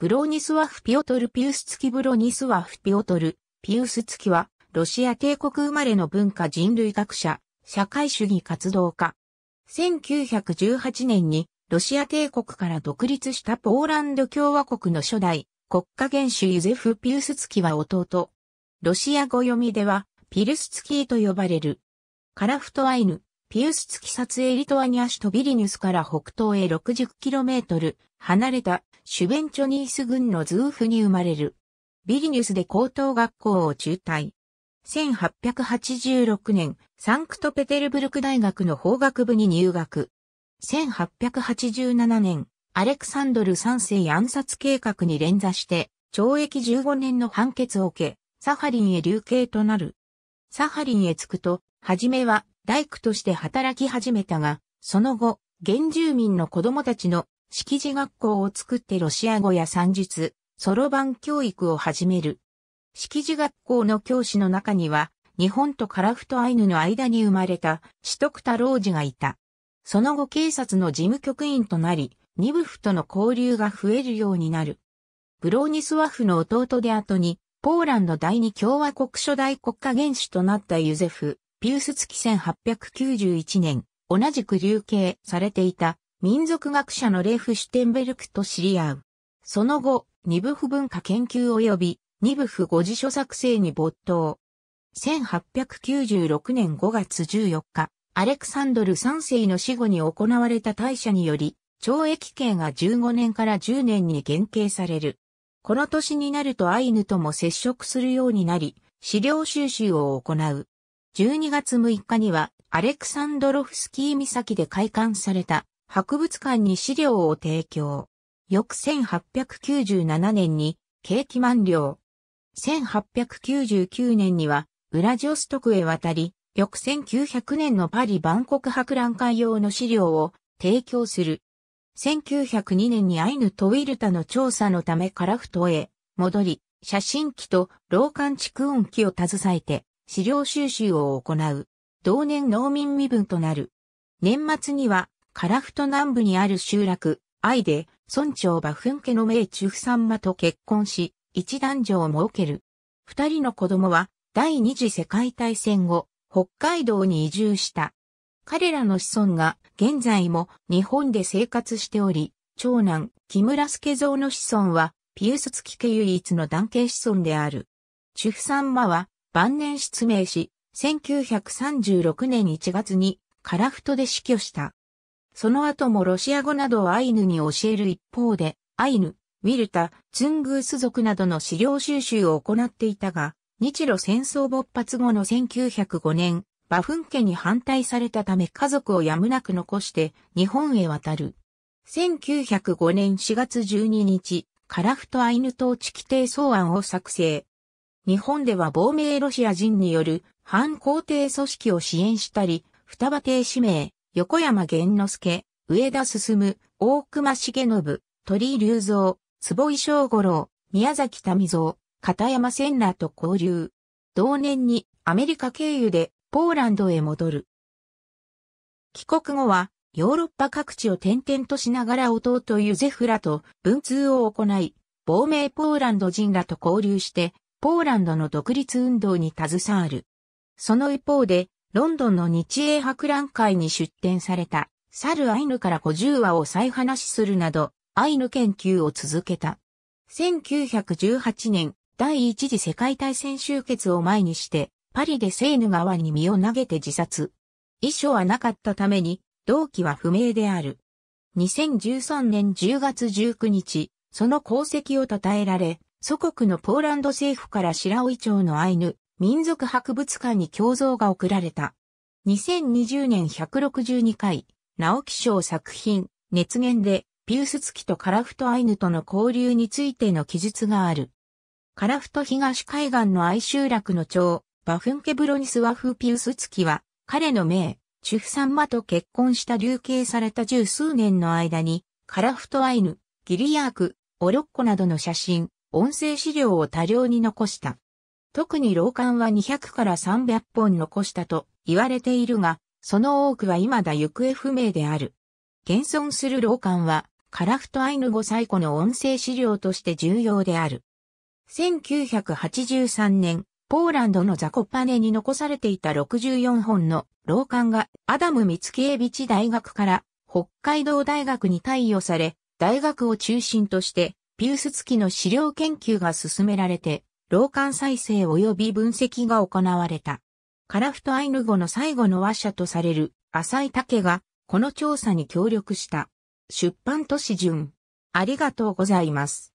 ブローニスワフ・ピオトル・ピウスツキブロニスワフ・ピオトル・ピウスツキは、ロシア帝国生まれの文化人類学者、社会主義活動家。1918年に、ロシア帝国から独立したポーランド共和国の初代、国家元首ユゼフ・ピウスツキは弟。ロシア語読みでは、ピルスツキーと呼ばれる。カラフトアイヌ、ピウスツキ撮影リトアニア首都ビリニュスから北東へ 60km 離れたシュベンチョニース軍のズーフに生まれる。ビリニュスで高等学校を中退。1886年、サンクトペテルブルク大学の法学部に入学。1887年、アレクサンドル3世暗殺計画に連座して、懲役15年の判決を受け、サハリンへ流刑となる。サハリンへ着くと、はじめは大工として働き始めたが、その後、原住民の子供たちの識字学校を作ってロシア語や算術、ソロ版教育を始める。識字学校の教師の中には、日本とカラフトアイヌの間に生まれた、シトクタロウジがいた。その後警察の事務局員となり、ニブフとの交流が増えるようになる。ブローニスワフの弟で後に、ポーランド第二共和国初代国家元首となったユゼフ、ピウスツキ1891年、同じく流刑されていた民族学者のレフ・シュテンベルクと知り合う。その後、ニブフ文化研究及びニブフ語辞書作成に没頭。1896年5月14日、アレクサンドル3世の死後に行われた大赦により、懲役刑が15年から10年に減刑される。この年になるとアイヌとも接触するようになり、資料収集を行う。12月6日には、アレクサンドロフスキー岬で開館された博物館に資料を提供。翌1897年に景気満了。1899年にはウラジオストクへ渡り、翌1900年のパリ万国博覧会用の資料を提供する。1902年にアイヌとウィルタの調査のためカラフトへ戻り、写真機と老館蓄音機を携えて資料収集を行う。同年農民身分となる。年末にはカラフト南部にある集落、愛で、村長馬墳家の名中夫さんまと結婚し、一男女を設ける。二人の子供は、第二次世界大戦後、北海道に移住した。彼らの子孫が、現在も日本で生活しており、長男、木村助蔵の子孫は、ピウスキ家唯一の男系子孫である。ュフさんまは、晩年失明し、1936年1月に、カラフトで死去した。その後もロシア語などをアイヌに教える一方で、アイヌ、ウィルタ、ツングース族などの資料収集を行っていたが、日露戦争勃発後の1905年、バフン家に反対されたため家族をやむなく残して日本へ渡る。1905年4月12日、カラフトアイヌ統治規定草案を作成。日本では亡命ロシア人による反皇帝組織を支援したり、双葉帝指名、横山玄之助、上田進、大隈重信、鳥居隆三、坪井正五郎、宮崎民三、片山千奈と交流。同年にアメリカ経由でポーランドへ戻る。帰国後はヨーロッパ各地を転々としながら弟ユゼフらと文通を行い、亡命ポーランド人らと交流して、ポーランドの独立運動に携わる。その一方で、ロンドンの日英博覧会に出展された、猿アイヌから50話を再話するなど、アイヌ研究を続けた。1918年、第一次世界大戦終結を前にして、パリでセーヌ川に身を投げて自殺。遺書はなかったために、動機は不明である。2013年10月19日、その功績を称えられ、祖国のポーランド政府から白老町のアイヌ、民族博物館に胸像が贈られた。2020年162回、直木賞作品、熱源で、ピウスツキとカラフトアイヌとの交流についての記述がある。カラフト東海岸の愛集落の長、バフンケブロニスワフピウスツキは、彼の名、チュフサンマと結婚した流刑された十数年の間に、カラフトアイヌ、ギリヤーク、オロッコなどの写真、音声資料を多量に残した。特に老館は200から300本残したと言われているが、その多くは未だ行方不明である。現存する老館は、カラフトアイヌ語最古の音声資料として重要である。1983年、ポーランドのザコパネに残されていた64本の老館がアダム・ミツキエビチ大学から北海道大学に貸与され、大学を中心としてピウス付きの資料研究が進められて老館再生及び分析が行われた。カラフトアイヌ語の最後の話者とされる浅井武がこの調査に協力した。出版都市順。ありがとうございます。